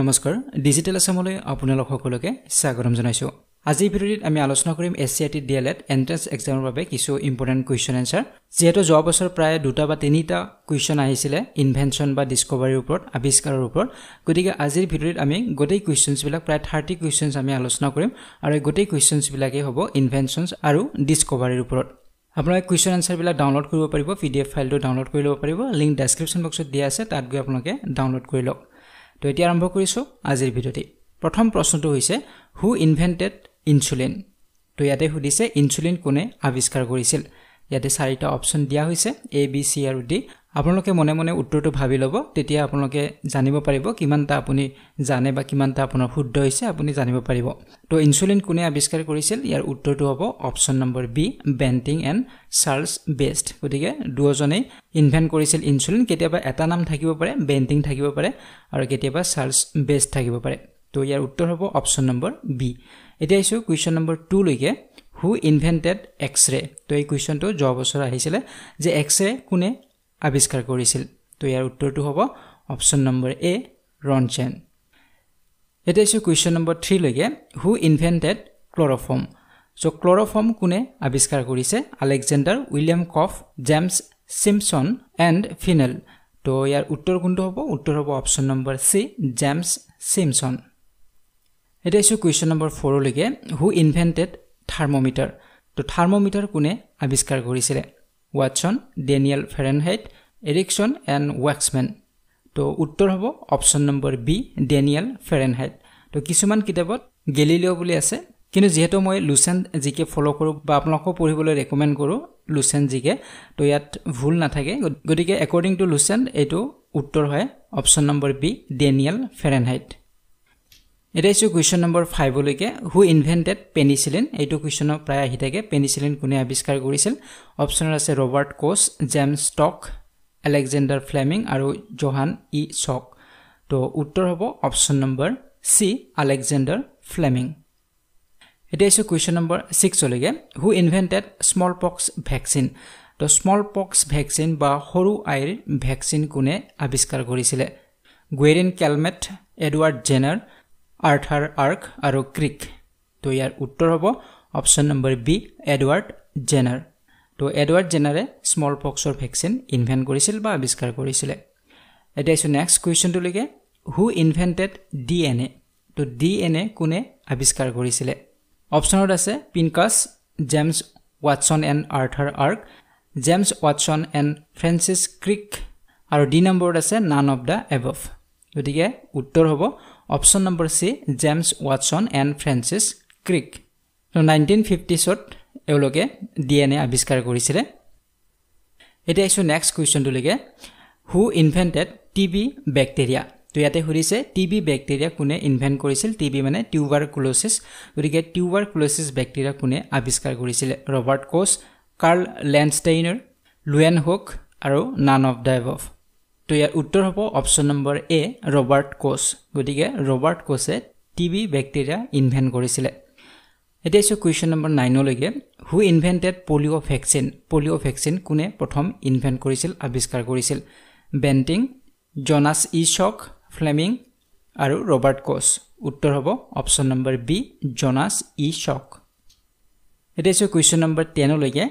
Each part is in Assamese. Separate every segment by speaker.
Speaker 1: নমস্কাৰ ডিজিটেল আছামলৈ আপোনালোক সকলোকে স্বাগতম জনাইছোঁ আজিৰ ভিডিঅ'টিত আমি আলোচনা কৰিম S C I T D El Ed entrance এক্সামৰ বাবে কিছু ইম্পৰ্টেণ্ট কুৱেশ্যন এনচাৰ যিহেতু যোৱা বছৰ প্ৰায় দুটা বা তিনিটা কুৱেশ্যন আহিছিলে ইনভেনশ্যন বা ডিস্কভাৰীৰ ওপৰত আৱিষ্কাৰৰ ওপৰত গতিকে আজিৰ ভিডিঅ'টিত আমি গোটেই কুৱেশ্যনছবিলাক প্ৰায় থাৰ্টি কুৱেশ্যনছ আমি আলোচনা কৰিম আৰু এই গোটেই কুৱেশ্যনছবিলাকেই হ'ব ইনভেনশ্যনছ আৰু ডিস্কভাৰীৰ ওপৰত আপোনালোকে কুৱেশ্যন এনচাৰবিলাক ডাউনলোড কৰিব পাৰিব পি ডি এফ ফাইলটো ডাউনলোড কৰি ল'ব পাৰিব লিংক ডেছক্ৰিপশ্যন বক্সত দিয়া আছে তাত গৈ আপোনালোকে ডাউনলোড কৰি লওক তো এতিয়া আৰম্ভ কৰিছোঁ আজিৰ ভিডিঅ'টি প্ৰথম প্ৰশ্নটো হৈছে হু ইনভেণ্টেড ইনচুলিন তো ইয়াতে সুধিছে ইনচুলিন কোনে আৱিষ্কাৰ কৰিছিল ইয়াতে চাৰিটা অপশ্যন দিয়া হৈছে এ বি চি আৰু ডি আপোনালোকে মনে মনে উত্তৰটো ভাবি ল'ব তেতিয়া আপোনালোকে জানিব পাৰিব কিমানটা আপুনি জানে বা কিমানটা আপোনাৰ শুদ্ধ হৈছে আপুনি জানিব পাৰিব তো ইনচুলিন কোনে আৱিষ্কাৰ কৰিছিল ইয়াৰ উত্তৰটো হ'ব option number B Banting and Charles Best গতিকে দুয়োজনেই ইনভেণ্ট কৰিছিল ইনচুলিন কেতিয়াবা এটা নাম থাকিব পাৰে বেণ্টিং থাকিব পাৰে আৰু কেতিয়াবা চাৰ্লছ বেষ্ট থাকিব পাৰে তো ইয়াৰ উত্তৰ হ'ব অপশ্যন নম্বৰ বি এতিয়া আহিছোঁ কুৱেশ্যন নম্বৰ টুলৈকে হু ইনভেণ্টেড এক্স ৰে তো এই কুৱেশ্যনটো যোৱা বছৰ আহিছিলে যে এক্স ৰে কোনে আৱিষ্কাৰ কৰিছিল তো ইয়াৰ উত্তৰটো হ'ব অপশ্যন নম্বৰ এ ৰনচেন এতিয়া আহিছোঁ কুৱেশ্যন নম্বৰ থ্ৰীলৈকে হু ইনভেণ্টেড ক্ল'ৰফৰ্ম চ' ক্ল'ৰফৰ্ম কোনে আৱিষ্কাৰ কৰিছে Alexander William Cuff James Simpson and ফিনেল তো ইয়াৰ উত্তৰ কোনটো হ'ব উত্তৰ হ'ব option number C James Simpson এতিয়া আহিছোঁ কুৱেশ্যন নম্বৰ ফ'ৰলৈকে হু ইনভেণ্টেড থাৰ্মমিটাৰ তো থাৰ্মমিটাৰ কোনে আৱিষ্কাৰ কৰিছিলে Watson Daniel Fahrenheit Ericsson and Waxman তো উত্তৰ হ'ব option number B Daniel Fahrenheit তো কিছুমান কিতাপত গেলিলিঅ' বুলি আছে কিন্তু যিহেতু মই লুচেন জি কে ফ'ল' কৰোঁ বা আপোনালোককো পঢ়িবলৈ ৰেকমেণ্ড কৰোঁ লুচেন জি কে তো ইয়াত ভুল নাথাকে গতিকে একৰ্ডিং টু লুচেন এইটো উত্তৰ হয় option number B Daniel Fahrenheit এতিয়া আহিছোঁ কুৱেশ্যন নম্বৰ ফাইভলৈকে হু ইনভেণ্টেড পেনিচিলিন এইটো কুৱেশ্যনৰ প্ৰায় আহি থাকে পেনিচিলিন কোনে আৱিষ্কাৰ কৰিছিল অপশ্যনৰ আছে Robert Koch James Tuck Alexander Fleming আৰু জহান ই চক তো উত্তৰ হ'ব option number C Alexander Fleming এতিয়া আহিছোঁ কুৱেশ্যন নম্বৰ ছিক্সলৈকে who invented smallpox vaccine তো স্মল পক্স ভেকচিন বা সৰু আইৰ ভেকচিন কোনে আৱিষ্কাৰ কৰিছিলে Guerin Calmette Edward Jenner Arthur Ark আৰু ক্ৰিক তো ইয়াৰ উত্তৰ হ'ব option number B Edward Jenner তো এডৱাৰ্ড জেনাৰে স্মল পক্সৰ ভেকচিন ইনভেণ্ট কৰিছিল বা আৱিষ্কাৰ কৰিছিলে এতিয়া আহিছোঁ নেক্সট কুৱেশ্যনটোলৈকে who invented D N A তো ডি এন এ কোনে আৱিষ্কাৰ কৰিছিলে অপশ্যনত আছে Pincus James Watson and Arthur Ark James Watson and Francis Crick আৰু ডি নম্বৰত আছে নান অফ দ্য এভভ গতিকে উত্তৰ হ'ব option number C James Watson and Francis Crick nineteen ফিফটিছত এওঁলোকে ডি এন এ আৱিষ্কাৰ কৰিছিলে এতিয়া আহিছোঁ নেক্সট কুৱেশ্যনটোলৈকে who invented T B bacteria তো ইয়াতে সুধিছে টি বি বেক্টেৰিয়া কোনে ইনভেণ্ট কৰিছিল টি বি মানে টিউবাৰ ক্লছিছ গতিকে টিউবাৰ ক্লছিছ বেক্টেৰিয়া কোনে আৱিষ্কাৰ কৰিছিলে ৰবাৰ্ট কোচ কাৰ্ল লেনষ্টেইনৰ লুৱেন হোক আৰু নান অফ ডাইভ এভ তো ইয়াৰ উত্তৰ হ'ব option number A Robert Koch গতিকে ৰবাৰ্ট কোচে টি বি বেক্টেৰিয়া ইনভেণ্ট কৰিছিলে এতিয়া আছোঁ কুৱেশ্যন নম্বৰ নাইনলৈকে who invented polio' vaccine polio' vaccine কোনে প্ৰথম ইনভেণ্ট কৰিছিল আৱিষ্কাৰ কৰিছিল বেণ্টিং জনাছ ইচক ফ্লেমিং আৰু ৰবাৰ্ট কোচ উত্তৰ হ'ব option number B Jonas Salk এতিয়া আছোঁ কুৱেশ্যন নম্বৰ টেনলৈকে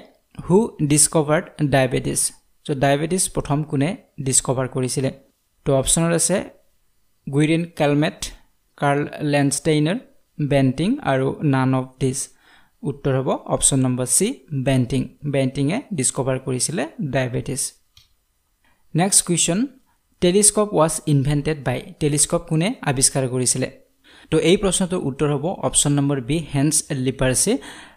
Speaker 1: হু ডিছক'ভাৰ্ড ডায়েবেটিছ য'ত ডায়েবেটিছ প্ৰথম কোনে ডিছকভাৰ কৰিছিলে তো অপশ্যনত আছে গুইৰিন কেলমেট কাৰ্ল লেনষ্টেইনৰ বেণ্টিং আৰু নান অফ ডিছ উত্তৰ হ'ব অপশ্যন নম্বৰ চি বেণ্টিং বেণ্টিঙে ডিছকভাৰ কৰিছিলে diabetes next question telescope was invented by telescope কোনে আৱিষ্কাৰ কৰিছিলে তো এই প্ৰশ্নটোৰ উত্তৰ হ'ব option number B Hans Lippershey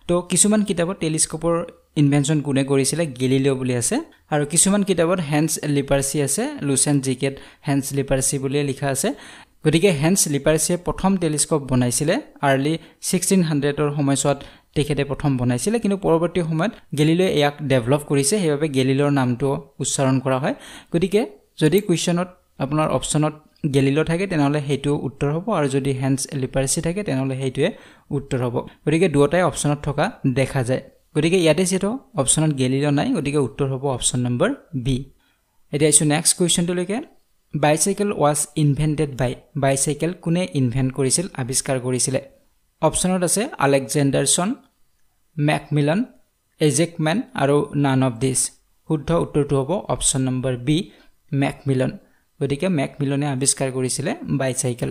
Speaker 1: তো কিছুমান কিতাপত টেলিস্কোপৰ ইনভেনশ্যন কোনে কৰিছিলে গিলিলিও বুলি আছে আৰু কিছুমান কিতাপত হেণ্ডছ লিপাৰ্চি আছে লুচেন জিকেট হেণ্ডছ লিপাৰ্চি বুলিয়ে লিখা আছে গতিকে হেণ্ডছ লিপাৰ্চিয়ে প্ৰথম টেলিস্কোপ বনাইছিলে আৰ্লি ছিক্সটিন হাণ্ড্ৰেডৰ সময়ছোৱাত তেখেতে প্ৰথম বনাইছিলে কিন্তু পৰৱৰ্তী সময়ত গেলিলৈ ইয়াক ডেভেলপ কৰিছে সেইবাবে গেলিলৰ নামটো উচ্চাৰণ কৰা হয় গতিকে যদি কুৱেশ্যনত আপোনাৰ অপশ্যনত গেলিলো থাকে তেনেহ'লে সেইটো উত্তৰ হ'ব আৰু যদি হেণ্ডছ লিপাৰ্চি থাকে তেনেহ'লে সেইটোৱে উত্তৰ হ'ব গতিকে দুয়োটাই অপশ্যনত থকা দেখা যায় গতিকে ইয়াতে যিহেতু অপশ্যনত গেলিলেও নাই গতিকে উত্তৰ হ'ব অপশ্যন নম্বৰ বি এতিয়া আহিছোঁ নেক্সট কুৱেশ্যনটোলৈকে bicycle was invented by bicycle কোনে ইনভেণ্ট কৰিছিল আৱিষ্কাৰ কৰিছিলে অপশ্যনত আছে আলেকজেণ্ডাৰচন মেকমিলন এজেকমেন আৰু নান অফ দিছ শুদ্ধ উত্তৰটো হ'ব অপশ্যন নম্বৰ বি মেকমিলন গতিকে মেকমিলনে আৱিষ্কাৰ কৰিছিলে বাইচাইকেল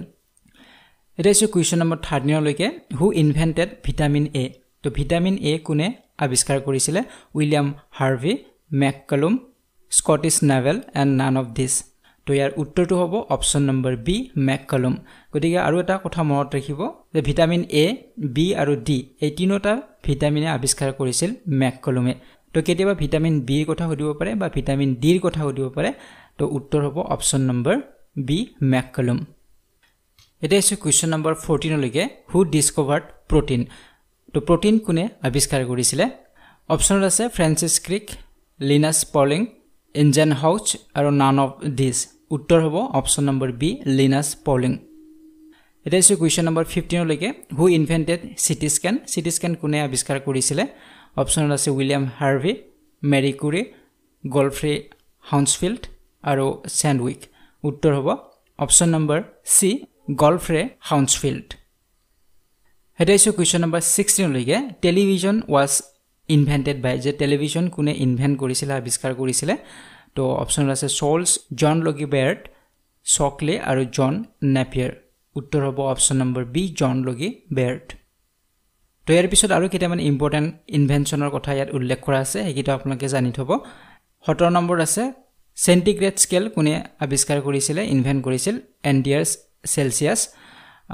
Speaker 1: এতিয়া আহিছোঁ কুৱেশ্যন নম্বৰ থাৰ্টিনলৈকে হু ইনভেণ্টেড ভিটামিন এ তো ভিটামিন এ কোনে আৱিষ্কাৰ কৰিছিলে William Harvey McCollum Scottish Naval and none of this তো ইয়াৰ উত্তৰটো হ'ব অপশ্যন নম্বৰ বি মেককলুম গতিকে আৰু এটা কথা মনত ৰাখিব যে ভিটামিন এ বি আৰু ডি এই তিনিওটা ভিটামিনে আৱিষ্কাৰ কৰিছিল মেককলুমে তো কেতিয়াবা ভিটামিন বি ৰ কথা সুধিব পাৰে বা ভিটামিন ডিৰ কথা সুধিব পাৰে তো উত্তৰ হ'ব অপশ্যন নম্বৰ বি মেককলুম এতিয়া হৈছে কুৱেশ্যন নম্বৰ ফৰ্টিনলৈকে হু ডিছক'ভাৰ্ড প্ৰটিন তো প্ৰটিন কোনে আৱিষ্কাৰ কৰিছিলে অপশ্যনত আছে Francis Crick Linus Pauling Ingenhousz আৰু নান অফ ডিজ উত্তৰ হ'ব option number B Linus Pauling এতিয়া চাইছোঁ কুৱেশ্যন নম্বৰ ফিফটিনলৈকে who invented CT scan CT scan কোনে আৱিষ্কাৰ কৰিছিলে অপশ্যনত আছে উইলিয়াম হাৰ্ভি মেৰি কুৰি গল্ফ্ৰি হাউন্সফিল্ড আৰু ছেণ্ডউইক উত্তৰ হ'ব option number C Godfrey Hounsfield সেইটো আহিছোঁ কুৱেশ্যন নম্বৰ ছিক্সটিনলৈকে টেলিভিশ্যন ৱাজ ইনভেণ্টেড বাই যে টেলিভিশ্যন কোনে ইনভেণ্ট কৰিছিলে আৱিষ্কাৰ কৰিছিলে তো অপশ্যনত আছে চল্ছ জন লগিবেৰ্ট চকলে আৰু জন নেপিয়াৰ উত্তৰ হ'ব অপশ্যন নম্বৰ বি জন লগি বেৰ্ট তো ইয়াৰ পিছত আৰু কেইটামান ইম্পৰ্টেণ্ট ইনভেনশ্যনৰ কথা ইয়াত উল্লেখ কৰা আছে সেইকেইটা আপোনালোকে জানি থ'ব সোতৰ নম্বৰ আছে চেণ্টিগ্ৰেড স্কেল কোনে আৱিষ্কাৰ কৰিছিলে ইনভেণ্ট কৰিছিল এণ্ডিয়াৰ্ছ চেলছিয়াছ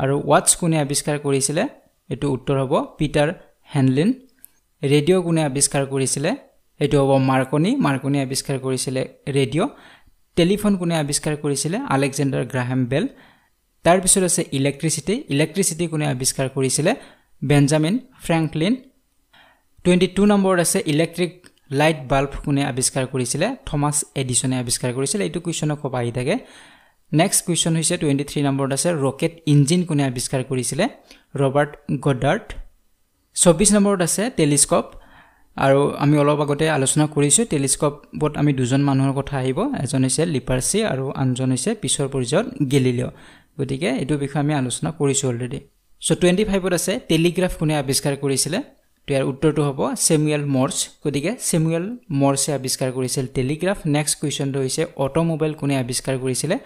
Speaker 1: আৰু ৱাটছ কোনে আৱিষ্কাৰ কৰিছিলে এইটো উত্তৰ হ'ব পিটাৰ হেণ্ডলিন ৰেডিঅ' কোনে আৱিষ্কাৰ কৰিছিলে এইটো হ'ব মাৰ্কনি মাৰ্কনি আৱিষ্কাৰ কৰিছিলে ৰেডিঅ' টেলিফোন কোনে আৱিষ্কাৰ কৰিছিলে আলেকজেণ্ডাৰ গ্ৰাহেম বেল তাৰপিছত আছে ইলেক্ট্ৰিচিটি ইলেক্ট্ৰিচিটি কোনে আৱিষ্কাৰ কৰিছিলে বেঞ্জামিন ফ্ৰেংকলিন টুৱেণ্টি টু নম্বৰত আছে ইলেক্ট্ৰিক লাইট বাল্ব কোনে আৱিষ্কাৰ কৰিছিলে থমাছ এডিছনে আৱিষ্কাৰ কৰিছিলে এইটো কুৱেশ্যনক ক'ব আহি থাকে নেক্সট কুৱেশ্যন হৈছে টুৱেণ্টি থ্ৰী নম্বৰত আছে ৰকেট ইঞ্জিন কোনে আৱিষ্কাৰ কৰিছিলে ৰবাৰ্ট গডাৰ্ট চৌব্বিছ নম্বৰত আছে টেলিস্কোপ আৰু আমি অলপ আগতে আলোচনা কৰিছোঁ টেলিস্কোপত আমি দুজন মানুহৰ কথা আহিব এজন হৈছে লিপাৰ্চি আৰু আনজন হৈছে পিছৰ পৰ্যায়ত গেলিলিয় গতিকে এইটো বিষয়ে আমি আলোচনা কৰিছোঁ অলৰেডি চ' টুৱেণ্টি ফাইভত আছে টেলিগ্ৰাফ কোনে আৱিষ্কাৰ কৰিছিলে তো ইয়াৰ উত্তৰটো হ'ব চেমুৱেল মৰ্চ গতিকে চেমুৱেল মৰ্চে আৱিষ্কাৰ কৰিছিল টেলিগ্ৰাফ নেক্সট কুৱেশ্যনটো হৈছে অট'মোবাইল কোনে আৱিষ্কাৰ কৰিছিলে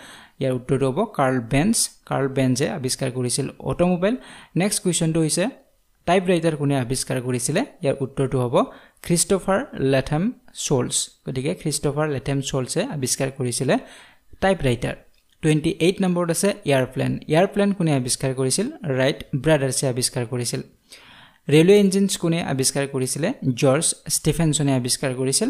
Speaker 1: ইয়াৰ উত্তৰটো হ'ব কাৰ্ল বেঞ্চ কাৰ্ল বেঞ্চে আৱিষ্কাৰ কৰিছিল অট'মোবাইল নেক্সট কুৱেশ্যনটো হৈছে টাইপ ৰাইটাৰ কোনে আৱিষ্কাৰ কৰিছিলে ইয়াৰ উত্তৰটো হ'ব খ্ৰীষ্টফাৰ লেথেম চ'লছ গতিকে খ্ৰীষ্টফাৰ লেথেম চ'লছে আৱিষ্কাৰ কৰিছিলে টাইপ ৰাইটাৰ টুৱেণ্টি এইট নম্বৰত আছে এয়াৰপ্লেন এয়াৰপ্লেন কোনে আৱিষ্কাৰ কৰিছিল ৰাইট ব্ৰাদাৰ্ছে আৱিষ্কাৰ কৰিছিল ৰেলৱে ইঞ্জিনছ কোনে আৱিষ্কাৰ কৰিছিলে জৰ্জ ষ্টিফেনছনে আৱিষ্কাৰ কৰিছিল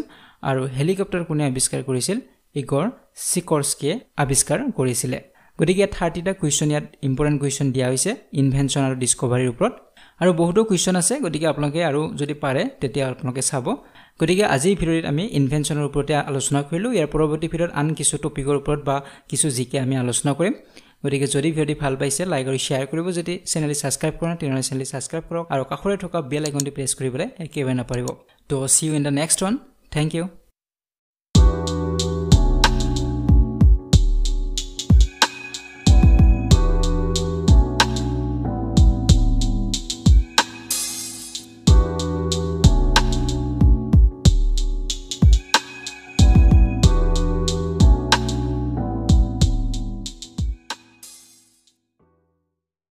Speaker 1: আৰু হেলিকপ্টাৰ কোনে আৱিষ্কাৰ কৰিছিল ইগৰ চিকৰ্চকিয়ে আৱিষ্কাৰ কৰিছিলে গতিকে থাৰ্টিটা কুৱেশ্যন ইয়াত ইম্পৰ্টেণ্ট কুৱেশ্যন দিয়া হৈছে ইনভেনশ্যন আৰু ডিস্কভাৰীৰ ওপৰত আৰু বহুতো কুৱেশ্যন আছে গতিকে আপোনালোকে আৰু যদি পাৰে তেতিয়া আপোনালোকে চাব গতিকে আজিৰ ভিডিঅ'ত আমি ইনভেনশ্যনৰ ওপৰতে আলোচনা কৰিলোঁ ইয়াৰ পৰৱৰ্তী ভিডিঅ'ত আন কিছু টপিকৰ ওপৰত বা কিছু জিকে আমি আলোচনা কৰিম গতিকে যদি ভিডিঅ'টি ভাল পাইছে লাইক আৰু শ্বেয়াৰ কৰিব যদি চেনেলটি ছাবস্ক্ৰাইব কৰা তেনেহ'লে চেনেলটি ছাবস্ক্ৰাইব কৰক আৰু কাষৰে থকা বেল আইকনটি প্ৰেছ কৰিবলৈ একেবাৰে নাপাৰিব তো see you in the next one thank U